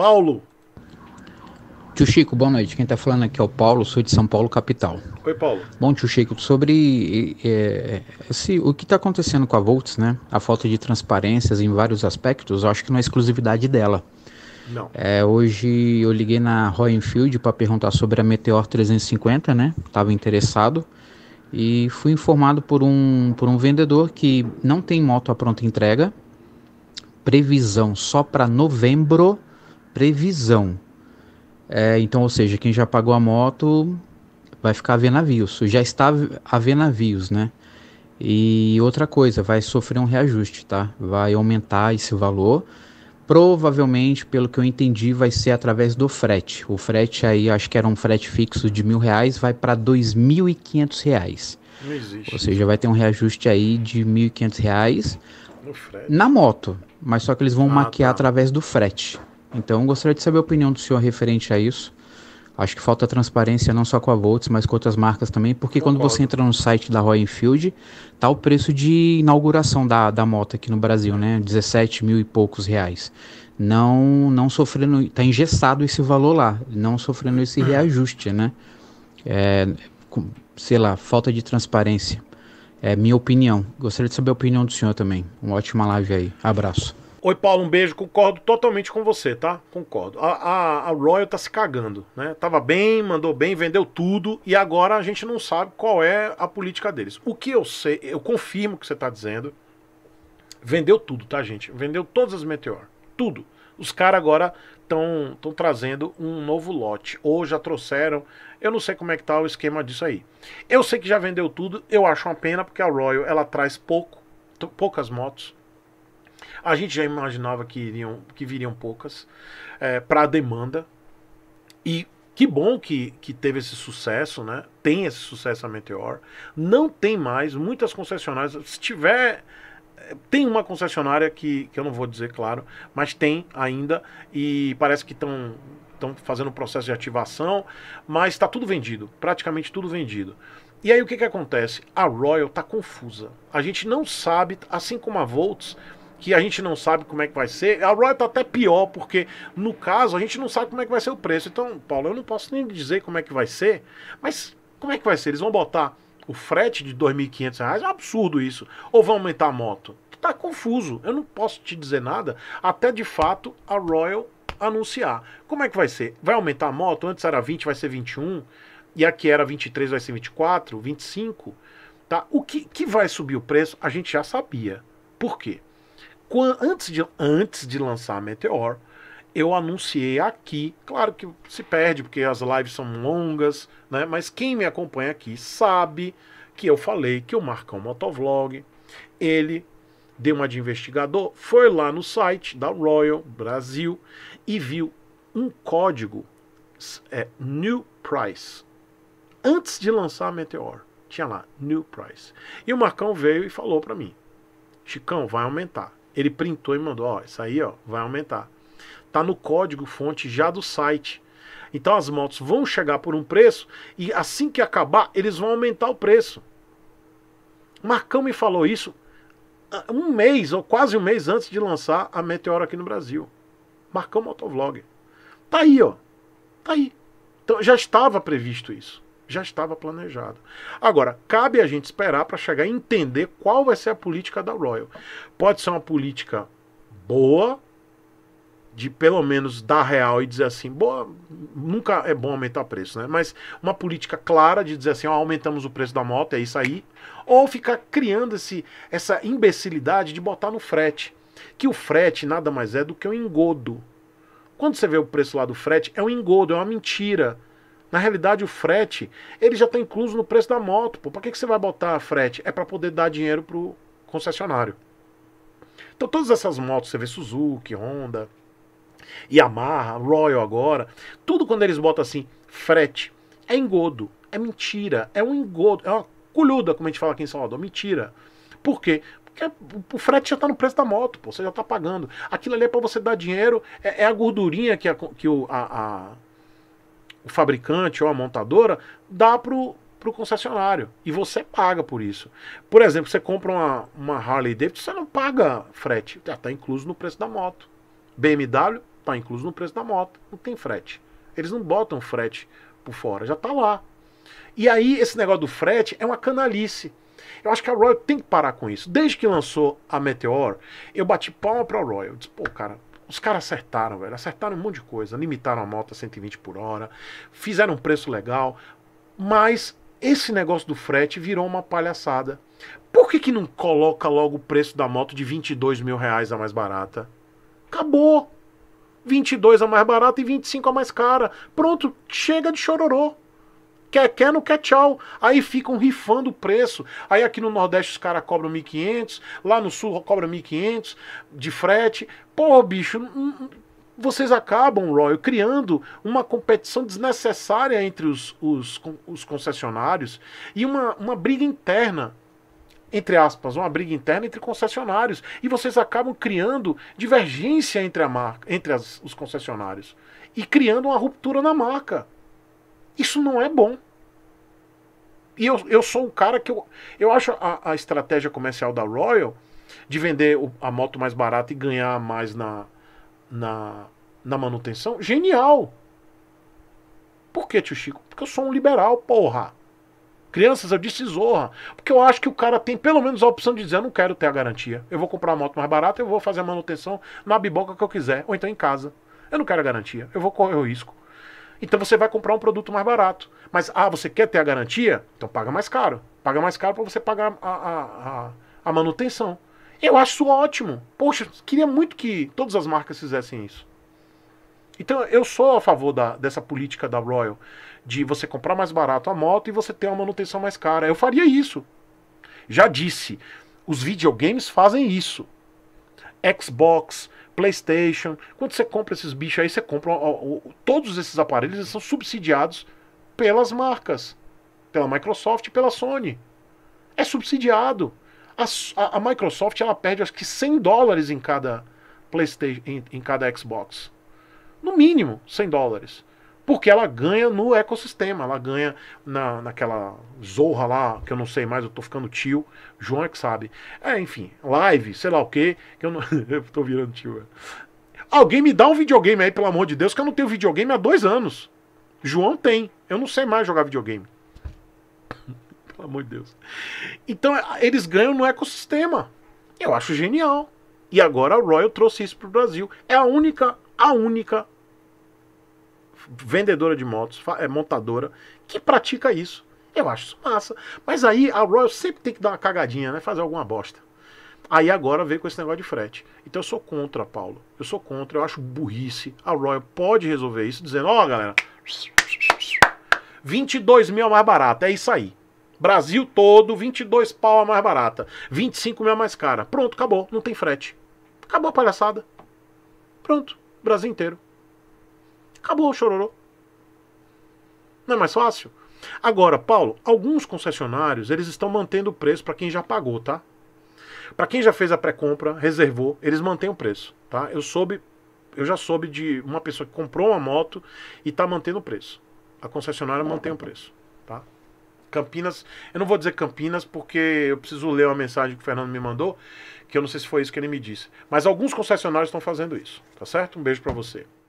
Paulo. Tio Chico, boa noite. Quem está falando aqui é o Paulo, sou de São Paulo, capital. Oi, Paulo. Bom, tio Chico, sobre é, esse, o que está acontecendo com a Volts, né? A falta de transparências em vários aspectos, eu acho que não é exclusividade dela. Não. É, hoje eu liguei na Royal Enfield para perguntar sobre a Meteor 350, né? Estava interessado. E fui informado por um, por um vendedor que não tem moto à pronta entrega. Previsão só para novembro previsão. É, então, ou seja, quem já pagou a moto vai ficar a ver navios, já está a ver navios, né? E outra coisa, vai sofrer um reajuste, tá? Vai aumentar esse valor. Provavelmente, pelo que eu entendi, vai ser através do frete. O frete aí, acho que era um frete fixo de mil reais, vai para dois mil e quinhentos reais. Não existe. Ou seja, vai ter um reajuste aí de mil e quinhentos reais na moto, mas só que eles vão ah, maquiar tá. através do frete. Então, gostaria de saber a opinião do senhor referente a isso. Acho que falta transparência não só com a Volts, mas com outras marcas também, porque Concordo. quando você entra no site da Royal Enfield, tá o preço de inauguração da, da moto aqui no Brasil, né? 17 mil e poucos reais. Não, não sofrendo, tá engessado esse valor lá, não sofrendo esse reajuste, né? É, sei lá, falta de transparência. É minha opinião. Gostaria de saber a opinião do senhor também. Uma ótima live aí. Abraço. Oi, Paulo, um beijo. Concordo totalmente com você, tá? Concordo. A, a, a, Royal tá se cagando, né? Tava bem, mandou bem, vendeu tudo e agora a gente não sabe qual é a política deles. O que eu sei, eu confirmo o que você tá dizendo. Vendeu tudo, tá, gente? Vendeu todas as Meteor. Tudo. Os caras agora estão trazendo um novo lote. Ou já trouxeram. Eu não sei como é que tá o esquema disso aí. Eu sei que já vendeu tudo. Eu acho uma pena porque a Royal ela traz pouco, poucas motos a gente já imaginava que, iriam, que viriam poucas é, para a demanda. E que bom que, que teve esse sucesso, né? Tem esse sucesso a Meteor. Não tem mais, muitas concessionárias. Se tiver. É, tem uma concessionária que, que eu não vou dizer, claro, mas tem ainda. E parece que estão estão fazendo o processo de ativação, mas está tudo vendido, praticamente tudo vendido. E aí o que, que acontece? A Royal está confusa. A gente não sabe, assim como a Volts, que a gente não sabe como é que vai ser. A Royal tá até pior, porque no caso a gente não sabe como é que vai ser o preço. Então, Paulo, eu não posso nem dizer como é que vai ser, mas como é que vai ser? Eles vão botar o frete de R$ 2.500? É absurdo isso. Ou vão aumentar a moto? Tá confuso. Eu não posso te dizer nada até de fato a Royal anunciar. Como é que vai ser? Vai aumentar a moto? Antes era 20, vai ser 21. E aqui era 23 vai ser 24, 25. Tá? O que, que vai subir o preço? A gente já sabia. Por quê? antes de, antes de lançar a Meteor, eu anunciei aqui. Claro que se perde, porque as lives são longas, né? Mas quem me acompanha aqui sabe que eu falei que o Marcão Motovlog, ele deu uma de investigador, foi lá no site da Royal Brasil e viu um código é, New Price. Antes de lançar a Meteor, tinha lá New Price. E o Marcão veio e falou para mim: Chicão, vai aumentar. Ele printou e mandou, ó, isso aí, ó, vai aumentar. Tá no código fonte já do site. Então as motos vão chegar por um preço e assim que acabar, eles vão aumentar o preço. Marcão me falou isso ah, um mês ou quase um mês antes de lançar a Meteora aqui no Brasil. Marcão Motovlog. Tá aí, ó. Tá aí. Então já estava previsto isso já estava planejado. Agora, cabe a gente esperar para chegar a entender qual vai ser a política da Royal. Pode ser uma política boa, de pelo menos dar real e dizer assim, boa, nunca é bom aumentar preço, né? Mas uma política clara de dizer assim, ó, aumentamos o preço da moto, é isso aí. Ou ficar criando esse, essa imbecilidade de botar no frete. Que o frete nada mais é do que um engodo. Quando você vê o preço lá do frete, é um engodo, é uma mentira. Na realidade, o frete, ele já está incluso no preço da moto. Pô. Pra que, que você vai botar frete? É para poder dar dinheiro pro concessionário. Então todas essas motos, você vê Suzuki, Honda, Yamaha, Royal agora, tudo quando eles botam assim, frete, é engodo, é mentira, é um engodo, é uma culhuda, como a gente fala aqui em Salvador, mentira. Por quê? Porque o frete já está no preço da moto, pô, você já está pagando. Aquilo ali é para você dar dinheiro, é, é, a gordurinha que, a, que o, a, a o fabricante ou a montadora dá para o concessionário. E você paga por isso. Por exemplo, você compra uma, uma Harley Davidson, você não paga frete. Já está incluso no preço da moto. BMW está incluso no preço da moto. Não tem frete. Eles não botam frete por fora, já está lá. E aí, esse negócio do frete é uma canalice. Eu acho que a Royal tem que parar com isso. Desde que lançou a Meteor, eu bati palma para a Royal. Eu disse, pô, cara, os caras acertaram, velho. Acertaram um monte de coisa. Limitaram a moto a 120 por hora. Fizeram um preço legal. Mas esse negócio do frete virou uma palhaçada. Por que, que não coloca logo o preço da moto de 22 mil reais a mais barata? Acabou! 22 a mais barata e 25 a mais cara. Pronto, chega de chororô. Quer, quer, não quer, tchau. Aí ficam rifando o preço. Aí aqui no Nordeste os caras cobram 1.500, lá no Sul cobram 1.500 de frete. Pô, bicho, vocês acabam, Royal, criando uma competição desnecessária entre os, os, os concessionários e uma, uma briga interna entre aspas, uma briga interna entre concessionários. E vocês acabam criando divergência entre, a marca, entre as, os concessionários e criando uma ruptura na marca. Isso não é bom. E eu, eu sou um cara que eu, eu acho a, a estratégia comercial da Royal de vender o, a moto mais barata e ganhar mais na, na, na manutenção genial. Por que, tio Chico? Porque eu sou um liberal, porra. Crianças, eu disse zorra. Porque eu acho que o cara tem pelo menos a opção de dizer: eu não quero ter a garantia. Eu vou comprar a moto mais barata, eu vou fazer a manutenção na biboca que eu quiser, ou então em casa. Eu não quero a garantia, eu vou correr o risco. Então você vai comprar um produto mais barato. Mas, ah, você quer ter a garantia? Então paga mais caro. Paga mais caro para você pagar a, a, a, a manutenção. Eu acho ótimo. Poxa, queria muito que todas as marcas fizessem isso. Então eu sou a favor da, dessa política da Royal, de você comprar mais barato a moto e você ter uma manutenção mais cara. Eu faria isso. Já disse, os videogames fazem isso. Xbox, PlayStation. Quando você compra esses bichos aí, você compra. Todos esses aparelhos eles são subsidiados pelas marcas, pela Microsoft e pela Sony. É subsidiado. A, a, a Microsoft ela perde acho que 100 dólares em cada PlayStation, em, em cada Xbox. No mínimo, 100 dólares porque ela ganha no ecossistema, ela ganha na, naquela zorra lá, que eu não sei mais, eu tô ficando tio, João é que sabe. É, enfim, live, sei lá o quê, que eu não. eu tô virando tio. É. Alguém me dá um videogame aí, pelo amor de Deus, que eu não tenho videogame há dois anos. João tem, eu não sei mais jogar videogame. pelo amor de Deus. Então, é, eles ganham no ecossistema. Eu acho genial. E agora a Royal trouxe isso pro Brasil. É a única, a única vendedora de motos, é montadora, que pratica isso. Eu acho isso massa. Mas aí a Royal sempre tem que dar uma cagadinha, né? Fazer alguma bosta. Aí agora veio com esse negócio de frete. Então eu sou contra, Paulo. Eu sou contra, eu acho burrice. A Royal pode resolver isso dizendo, ó, oh, galera, 22 mil é mais barata, é isso aí. Brasil todo, 22 pau é mais barata. 25 mil é mais cara. Pronto, acabou. Não tem frete. Acabou a palhaçada. Pronto. Brasil inteiro. Acabou o chororô. Não é mais fácil? Agora, Paulo, alguns concessionários, eles estão mantendo o preço para quem já pagou, tá? Para quem já fez a pré-compra, reservou, eles mantêm o preço, tá? Eu soube, eu já soube de uma pessoa que comprou uma moto e tá mantendo o preço. A concessionária mantém o preço, tá? Campinas, eu não vou dizer Campinas porque eu preciso ler uma mensagem que o Fernando me mandou, que eu não sei se foi isso que ele me disse. Mas alguns concessionários estão fazendo isso, tá certo? Um beijo para você.